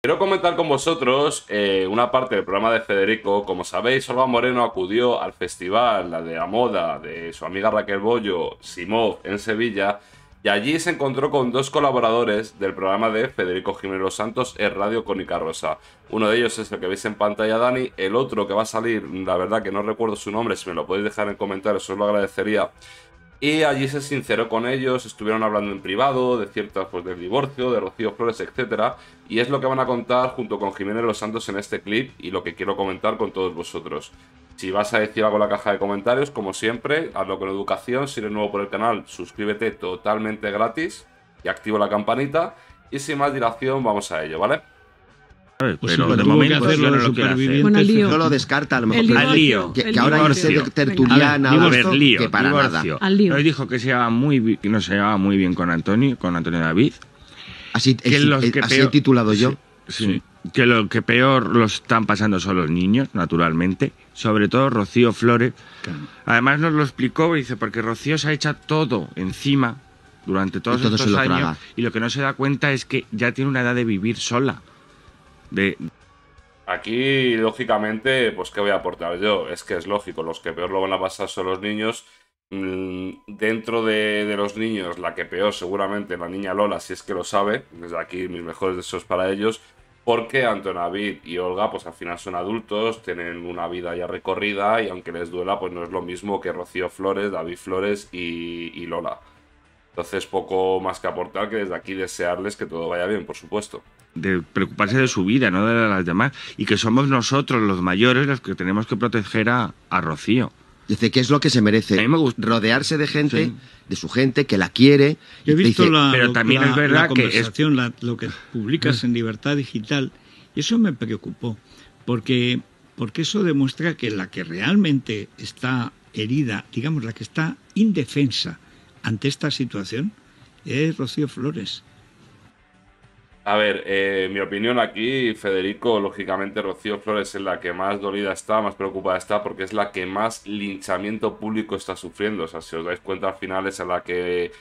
Quiero comentar con vosotros eh, una parte del programa de Federico. Como sabéis, Olga Moreno acudió al festival la de la moda de su amiga Raquel Bollo, Simov, en Sevilla, y allí se encontró con dos colaboradores del programa de Federico Jiménez Santos en Radio Cónica Rosa. Uno de ellos es el que veis en pantalla, Dani. El otro que va a salir, la verdad que no recuerdo su nombre, si me lo podéis dejar en comentarios, os lo agradecería. Y allí se sinceró con ellos, estuvieron hablando en privado de ciertas, pues del divorcio, de Rocío Flores, etc. Y es lo que van a contar junto con Jiménez Los Santos en este clip y lo que quiero comentar con todos vosotros. Si vas a decir algo en la caja de comentarios, como siempre, hazlo con educación. Si eres nuevo por el canal, suscríbete totalmente gratis y activa la campanita. Y sin más dilación, vamos a ello, ¿vale? Pues pero de momento no, lo descarta a lo al lío. Que, ahora es tertuliana a que para nada. dijo que se llevaba muy no se llevaba muy bien con Antonio, con Antonio David. Así, he titulado yo. que lo que peor lo están pasando son los niños, naturalmente. Sobre todo Rocío Flores. Además nos lo explicó, dice, porque Rocío se ha hecho todo encima durante todos estos años. Y lo que no se da cuenta es que ya tiene una edad de vivir sola. Aquí, lógicamente, pues ¿qué voy a aportar yo? Es que es lógico, los que peor lo van a pasar son los niños. Mm, dentro de, los niños, la que peor seguramente la niña Lola, si es que lo sabe, desde aquí mis mejores deseos para ellos, porque Antonavid y Olga, pues al final son adultos, tienen una vida ya recorrida y aunque les duela, pues no es lo mismo que Rocío Flores, David Flores y, y, Lola. Entonces, poco más que aportar que desde aquí desearles que todo vaya bien, por supuesto de preocuparse de su vida, no de las demás, y que somos nosotros los mayores los que tenemos que proteger a, Rocío. Dice, ¿qué es lo que se merece? A mí me gusta. Rodearse de gente, de su gente, que la quiere. Yo he visto la, pero también es verdad conversación, que lo que publicas mm. en Libertad Digital, y eso me preocupó, porque, porque eso demuestra que la que realmente está herida, digamos, la que está indefensa ante esta situación, es Rocío Flores. A ver, eh, mi opinión aquí, Federico, lógicamente Rocío Flores es la que más dolida está, más preocupada está, porque es la que más linchamiento público está sufriendo. O sea, si os dais cuenta, al final es a la que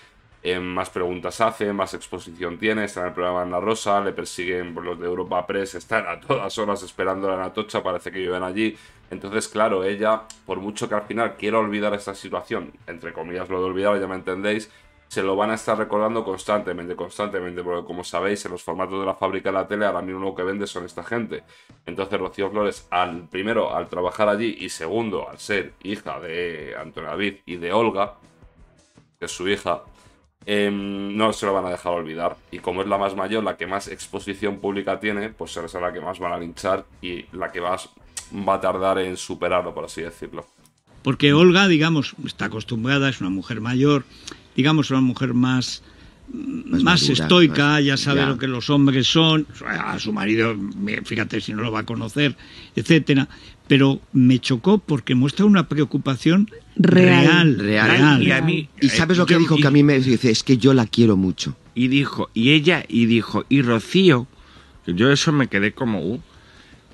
eh, más preguntas hace, más exposición tiene, está en el programa Ana Rosa, le persiguen por los de Europa Press, están a todas horas esperando a la tocha, parece que viven allí. Entonces, claro, ella, por mucho que al final quiera olvidar esta situación, entre comillas lo de olvidar, ya me entendéis, se lo van a estar recordando constantemente, constantemente, porque como sabéis, en los formatos de la fábrica de la tele, ahora mismo lo que vende son esta gente. Entonces, Rocío Flores, al, primero, al trabajar allí, y segundo, al ser hija de Antonio David y de Olga, que es su hija, em, no se lo van a dejar olvidar. Y como es la más mayor, la que más exposición pública tiene, pues será la que más van a linchar y la que más va a tardar en superarlo, por así decirlo. Porque Olga, digamos, está acostumbrada, es una mujer mayor, digamos, una mujer más, más, estoica, ya sabe lo que los hombres son, a su marido, fíjate si no lo va a conocer, etcétera. Pero me chocó porque muestra una preocupación real, real, Y, a mí, y, eh, sabes lo que dijo que a mí me dice es que yo la quiero mucho. Y dijo y ella y dijo y Rocío, yo eso me quedé como uh,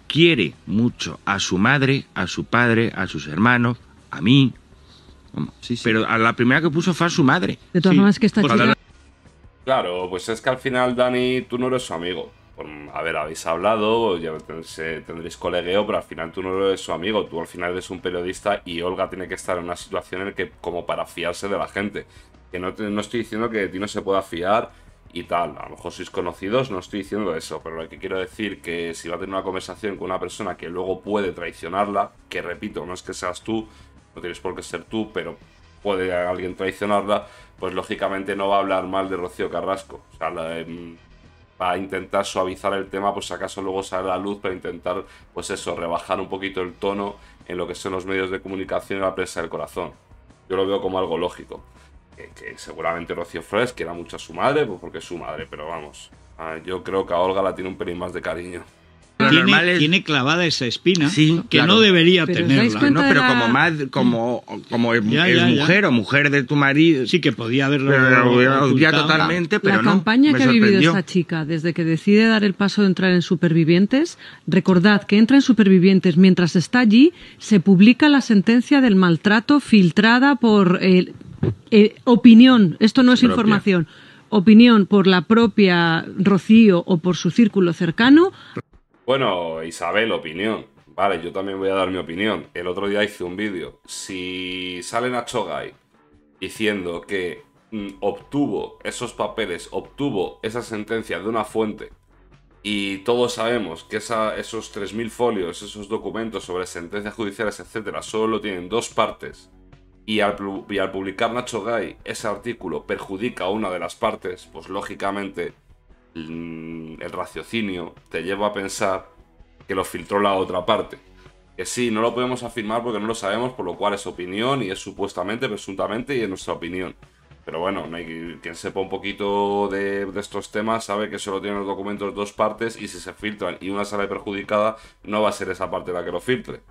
quiere mucho a su madre, a su padre, a sus hermanos, a mí, pero a la primera que puso fue a su madre. De todas maneras que está pues Claro, pues es que al final, Dani, tú no eres su amigo. A ver, habéis hablado, ya eh, tendréis colegueo, pero al final tú no eres su amigo, tú al final eres un periodista y Olga tiene que estar en una situación en la que, como para fiarse de la gente. Que no, no estoy diciendo que de ti no se pueda fiar y tal, a lo mejor sois conocidos, no estoy diciendo eso, pero lo que quiero decir que si va a tener una conversación con una persona que luego puede traicionarla, que repito, no es que seas tú, no tienes por qué ser tú, pero puede alguien traicionarla, pues lógicamente no va a hablar mal de Rocío Carrasco. O sea, em, va a intentar suavizar el tema, pues acaso luego sale a la luz para intentar, pues eso, rebajar un poquito el tono en lo que son los medios de comunicación y la prensa del corazón. Yo lo veo como algo lógico. Que, seguramente Rocío Flores quiera mucho a su madre, pues porque es su madre, pero vamos, ah, yo creo que a Olga la tiene un pelín más de cariño tiene, clavada esa espina que no debería tenerla. No, pero como, como, como es, mujer o mujer de tu marido. Sí, que podía haberlo. totalmente, La campaña que ha vivido esta chica desde que decide dar el paso de entrar en Supervivientes, recordad que entra en Supervivientes mientras está allí, se publica la sentencia del maltrato filtrada por eh, eh, opinión. Esto no es información opinión por la propia Rocío o por su círculo cercano bueno, Isabel, opinión. Vale, yo también voy a dar mi opinión. El otro día hice un vídeo. Si sale Nacho Chogai diciendo que mm, obtuvo esos papeles, obtuvo esa sentencia de una fuente, y todos sabemos que esa, esos 3.000 folios, esos documentos sobre sentencias judiciales, etcétera, solo tienen dos partes, y al, publicar Nacho Gay ese artículo perjudica a una de las partes, pues lógicamente el raciocinio te lleva a pensar que lo filtró la otra parte. Que sí, no lo podemos afirmar porque no lo sabemos, por lo cual es opinión y es supuestamente, presuntamente y es nuestra opinión. Pero bueno, quien sepa un poquito de, de, estos temas sabe que solo tienen los documentos dos partes y si se filtran y una sale perjudicada, no va a ser esa parte la que lo filtre.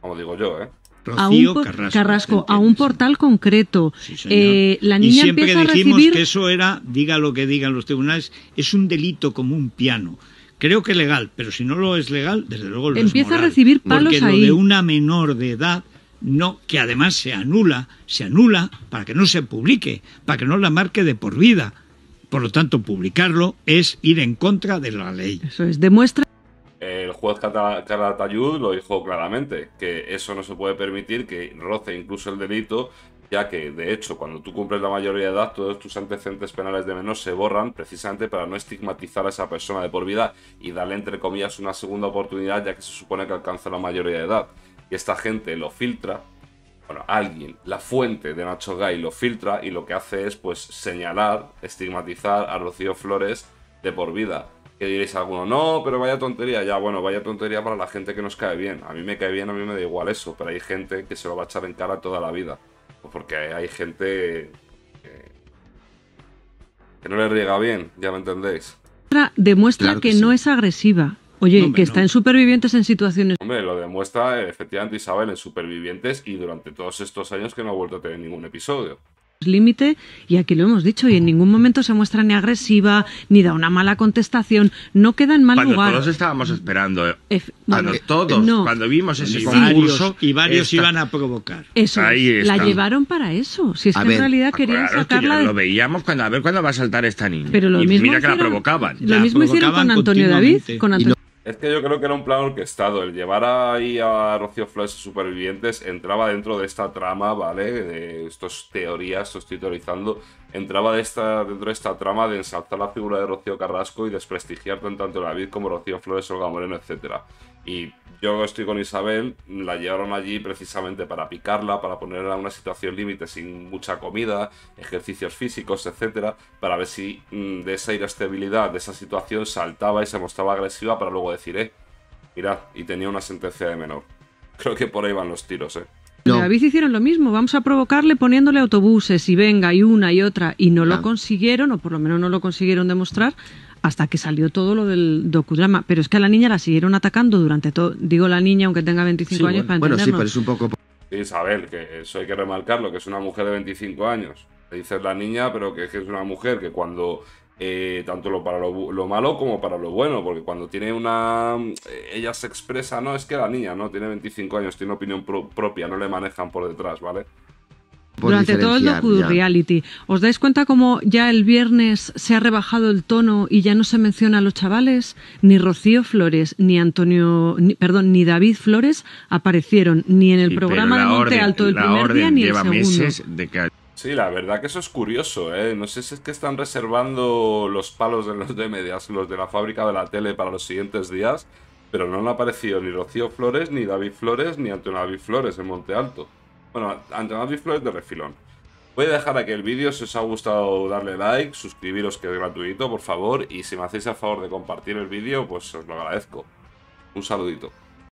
Como digo yo, ¿eh? a un, Carrasco, a un portal concreto. Eh, la niña y siempre que dijimos que eso era, diga lo que digan los tribunales, es un delito como un piano. Creo que legal, pero si no lo es legal, desde luego lo Empieza es a recibir palos ahí. Lo de una menor de edad no, que además se anula, se anula para que no se publique, para que no la marque de por vida. Por lo tanto, publicarlo es ir en contra de la ley. Eso es, demuestra juez Calatayud lo dijo claramente, que eso no se puede permitir que roce incluso el delito, ya que de hecho cuando tú cumples la mayoría de edad todos tus antecedentes penales de menor se borran precisamente para no estigmatizar a esa persona de por vida y darle entre comillas una segunda oportunidad ya que se supone que alcanza la mayoría de edad. Y esta gente lo filtra, bueno, alguien, la fuente de Nacho Gay lo filtra y lo que hace es pues señalar, estigmatizar a Rocío Flores de por vida que diréis alguno, no, pero vaya tontería. Ya, bueno, vaya tontería para la gente que nos cae bien. A mí me cae bien, a mí me da igual eso. Pero hay gente que se lo va a echar en cara toda la vida. o pues porque hay gente que, no le riega bien, ya me entendéis. Demuestra que, no es agresiva. Oye, que está en Supervivientes en situaciones... Hombre, lo demuestra eh, efectivamente Isabel en Supervivientes y durante todos estos años que no ha vuelto a tener ningún episodio límite y aquí lo hemos dicho y en ningún momento se muestra ni agresiva ni da una mala contestación no queda en mal cuando todos estábamos esperando cuando todos cuando vimos ese concurso y varios iban a provocar eso Ahí la llevaron para eso si es que en realidad ah, querían sacarla que lo veíamos cuando a ver cuándo va a saltar esta niña pero lo y mismo mira que la provocaban lo mismo hicieron con Antonio David con Antonio es que yo creo que era un plan orquestado. El llevar ahí a Rocío Flores y supervivientes entraba dentro de esta trama, ¿vale? De estos teorías, estoy teorizando, entraba de esta, dentro de esta trama de ensalzar la figura de Rocío Carrasco y desprestigiar tanto David David como Rocío Flores, Olga Moreno, etc. Y yo estoy con Isabel, la llevaron allí precisamente para picarla, para ponerla en una situación límite sin mucha comida, ejercicios físicos, etc. Para ver si mm, de esa irascibilidad, de esa situación, saltaba y se mostraba agresiva para luego decir, eh, mirad, y tenía una sentencia de menor. Creo que por ahí van los tiros, eh. No. A hicieron lo mismo, vamos a provocarle poniéndole autobuses y venga y una y otra y no lo consiguieron, o por lo menos no lo consiguieron demostrar hasta que salió todo lo del docudrama. Pero es que a la niña la siguieron atacando durante todo, digo la niña aunque tenga 25 años bueno, sí, pero es un poco... Isabel, que eso hay que remarcarlo, que es una mujer de 25 años dices la niña, pero que es, una mujer que cuando eh, tanto lo para lo, malo como para lo bueno, porque cuando tiene una... Eh, ella se expresa, no, es que la niña, ¿no? Tiene 25 años, tiene opinión propia, no le manejan por detrás, ¿vale? Durante todo el docu reality, ¿os dais cuenta cómo ya el viernes se ha rebajado el tono y ya no se menciona a los chavales? Ni Rocío Flores, ni Antonio, perdón, ni David Flores aparecieron ni en el programa de Monte Alto del primer día ni lleva el segundo. Meses de que Sí, la verdad que eso es curioso, ¿eh? No sé si es que están reservando los palos de los de medias, los de la fábrica de la tele para los siguientes días, pero no han aparecido ni Rocío Flores, ni David Flores, ni Antonio David Flores en Monte Alto. Bueno, Antonio David Flores de refilón. Voy a dejar aquí el vídeo, si os ha gustado darle like, suscribiros que es gratuito, por favor, y si me hacéis el favor de compartir el vídeo, pues os lo agradezco. Un saludito.